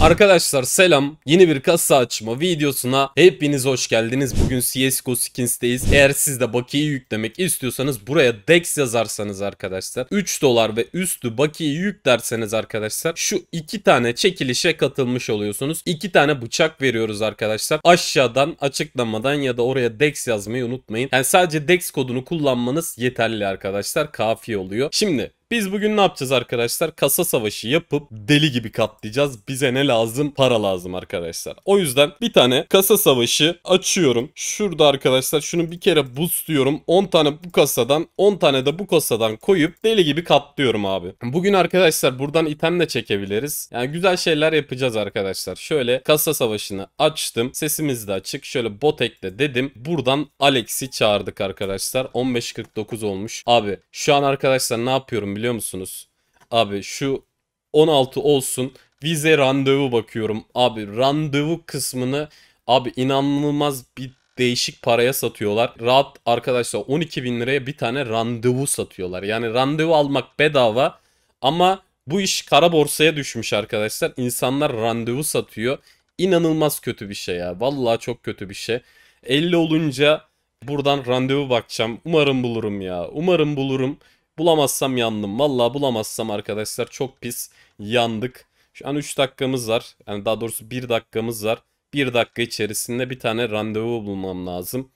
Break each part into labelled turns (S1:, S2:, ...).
S1: Arkadaşlar selam. Yeni bir kasa açma videosuna hepiniz hoş geldiniz. Bugün CSGO Skins'teyiz. Eğer siz de bakiye yüklemek istiyorsanız buraya DEX yazarsanız arkadaşlar 3 dolar ve üstü bakiye yüklerseniz arkadaşlar şu 2 tane çekilişe katılmış oluyorsunuz. 2 tane bıçak veriyoruz arkadaşlar. Aşağıdan açıklamadan ya da oraya DEX yazmayı unutmayın. Yani sadece DEX kodunu kullanmanız yeterli arkadaşlar. Kafi oluyor. Şimdi biz bugün ne yapacağız arkadaşlar? Kasa savaşı yapıp deli gibi katlayacağız. Bize ne lazım? Para lazım arkadaşlar. O yüzden bir tane kasa savaşı açıyorum. Şurada arkadaşlar şunu bir kere boostluyorum. 10 tane bu kasadan 10 tane de bu kasadan koyup deli gibi katlıyorum abi. Bugün arkadaşlar buradan itemle çekebiliriz. Yani güzel şeyler yapacağız arkadaşlar. Şöyle kasa savaşını açtım. Sesimiz de açık. Şöyle bot ekle dedim. Buradan Alex'i çağırdık arkadaşlar. 15.49 olmuş. Abi şu an arkadaşlar ne yapıyorum biliyor musunuz? Abi şu 16 olsun vize randevu bakıyorum. Abi randevu kısmını abi inanılmaz bir değişik paraya satıyorlar. Rahat arkadaşlar 12 bin liraya bir tane randevu satıyorlar. Yani randevu almak bedava ama bu iş kara borsaya düşmüş arkadaşlar. İnsanlar randevu satıyor. İnanılmaz kötü bir şey ya. Vallahi çok kötü bir şey. 50 olunca buradan randevu bakacağım. Umarım bulurum ya. Umarım bulurum. Bulamazsam yandım. Valla bulamazsam arkadaşlar çok pis yandık. Şu an 3 dakikamız var. Yani daha doğrusu 1 dakikamız var. 1 dakika içerisinde bir tane randevu bulmam lazım.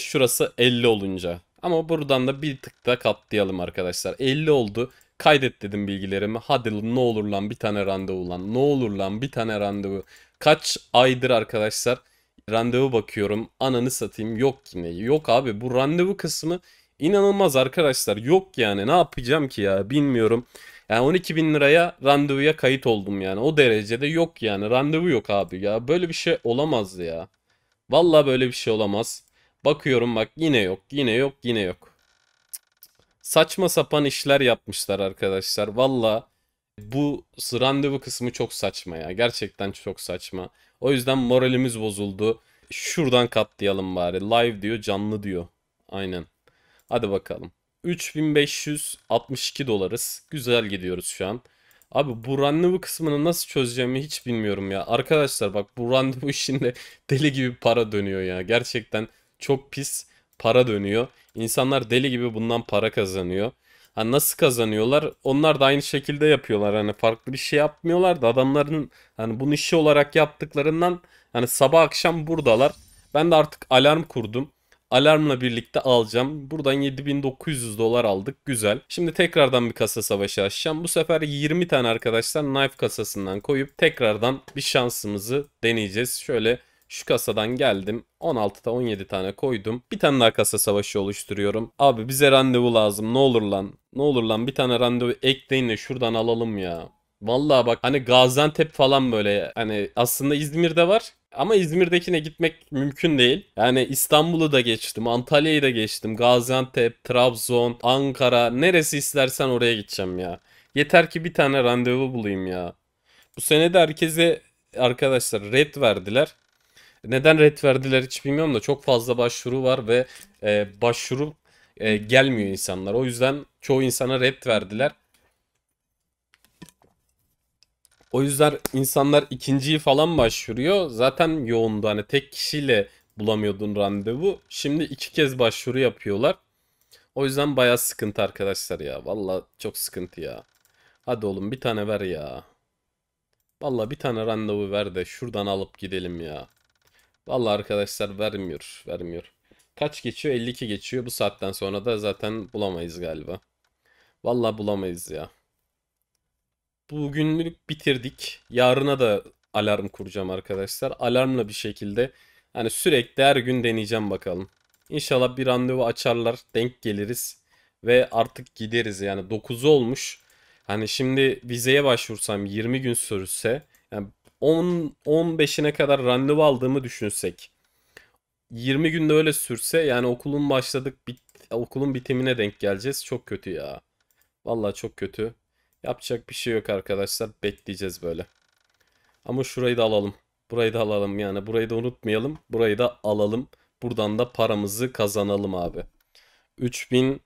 S1: Şurası 50 olunca. Ama buradan da bir tık da katlayalım arkadaşlar. 50 oldu. Kaydet dedim bilgilerimi. Hadi ne olur lan bir tane randevu lan. Ne olur lan bir tane randevu. Kaç aydır arkadaşlar randevu bakıyorum. Ananı satayım yok yine. Yok abi bu randevu kısmı İnanılmaz arkadaşlar yok yani ne yapacağım ki ya bilmiyorum. Yani 12 bin liraya randevuya kayıt oldum yani o derecede yok yani randevu yok abi ya böyle bir şey olamaz ya. Valla böyle bir şey olamaz. Bakıyorum bak yine yok yine yok yine yok. Saçma sapan işler yapmışlar arkadaşlar valla. Bu randevu kısmı çok saçma ya gerçekten çok saçma. O yüzden moralimiz bozuldu. Şuradan katlayalım bari live diyor canlı diyor. Aynen. Hadi bakalım. 3562 dolarız. Güzel gidiyoruz şu an. Abi bu randevu kısmını nasıl çözeceğimi hiç bilmiyorum ya. Arkadaşlar bak bu randevu işinde deli gibi para dönüyor ya. Gerçekten çok pis para dönüyor. İnsanlar deli gibi bundan para kazanıyor. Ha nasıl kazanıyorlar? Onlar da aynı şekilde yapıyorlar. Hani farklı bir şey yapmıyorlar da adamların hani bunu işi olarak yaptıklarından hani sabah akşam buradalar. Ben de artık alarm kurdum. Alarmla birlikte alacağım. Buradan 7900 dolar aldık. Güzel. Şimdi tekrardan bir kasa savaşı açacağım. Bu sefer 20 tane arkadaşlar knife kasasından koyup tekrardan bir şansımızı deneyeceğiz. Şöyle şu kasadan geldim. 16'da 17 tane koydum. Bir tane daha kasa savaşı oluşturuyorum. Abi bize randevu lazım. Ne olur lan. Ne olur lan bir tane randevu ekleyin de şuradan alalım ya. Vallahi bak hani Gaziantep falan böyle hani aslında İzmir'de var ama İzmir'dekine gitmek mümkün değil. Yani İstanbul'u da geçtim, Antalya'yı da geçtim. Gaziantep, Trabzon, Ankara neresi istersen oraya gideceğim ya. Yeter ki bir tane randevu bulayım ya. Bu sene de herkese arkadaşlar red verdiler. Neden red verdiler hiç bilmiyorum da çok fazla başvuru var ve e, başvuru e, gelmiyor insanlar. O yüzden çoğu insana red verdiler. O yüzden insanlar ikinciyi falan başvuruyor. Zaten yoğundu hani tek kişiyle bulamıyordun randevu. Şimdi iki kez başvuru yapıyorlar. O yüzden baya sıkıntı arkadaşlar ya. Valla çok sıkıntı ya. Hadi oğlum bir tane ver ya. Valla bir tane randevu ver de şuradan alıp gidelim ya. Valla arkadaşlar vermiyor. Vermiyor. Kaç geçiyor? 52 geçiyor. Bu saatten sonra da zaten bulamayız galiba. Valla bulamayız ya bugünlük bitirdik. Yarına da alarm kuracağım arkadaşlar. Alarmla bir şekilde hani sürekli her gün deneyeceğim bakalım. İnşallah bir randevu açarlar, denk geliriz ve artık gideriz. Yani 9 olmuş. Hani şimdi vizeye başvursam 20 gün sürse yani 10 15'ine kadar randevu aldığımı düşünsek. 20 günde öyle sürse yani okulun başladık bit, okulun bitimine denk geleceğiz. Çok kötü ya. Valla çok kötü. Yapacak bir şey yok arkadaşlar. Bekleyeceğiz böyle. Ama şurayı da alalım. Burayı da alalım yani. Burayı da unutmayalım. Burayı da alalım. Buradan da paramızı kazanalım abi. 3000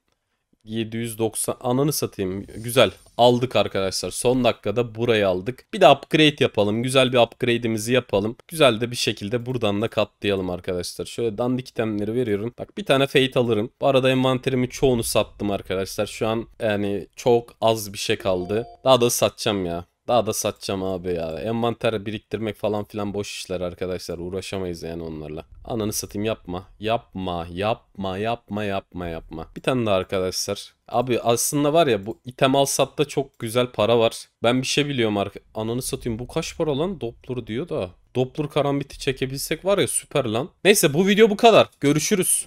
S1: 790 ananı satayım. Güzel. Aldık arkadaşlar. Son dakikada burayı aldık. Bir de upgrade yapalım. Güzel bir upgrade'imizi yapalım. Güzel de bir şekilde buradan da katlayalım arkadaşlar. Şöyle dandik itemleri veriyorum. Bak bir tane fate alırım. Bu arada envanterimi çoğunu sattım arkadaşlar. Şu an yani çok az bir şey kaldı. Daha da satacağım ya. Daha da satacağım abi ya. Envanter biriktirmek falan filan boş işler arkadaşlar. Uğraşamayız yani onlarla. Ananı satayım yapma. Yapma, yapma, yapma, yapma, yapma. Bir tane daha arkadaşlar. Abi aslında var ya bu item al satta çok güzel para var. Ben bir şey biliyorum arka. Ananı satayım bu kaç para lan? Doppler diyor da. Doppler karambiti çekebilsek var ya süper lan. Neyse bu video bu kadar. Görüşürüz.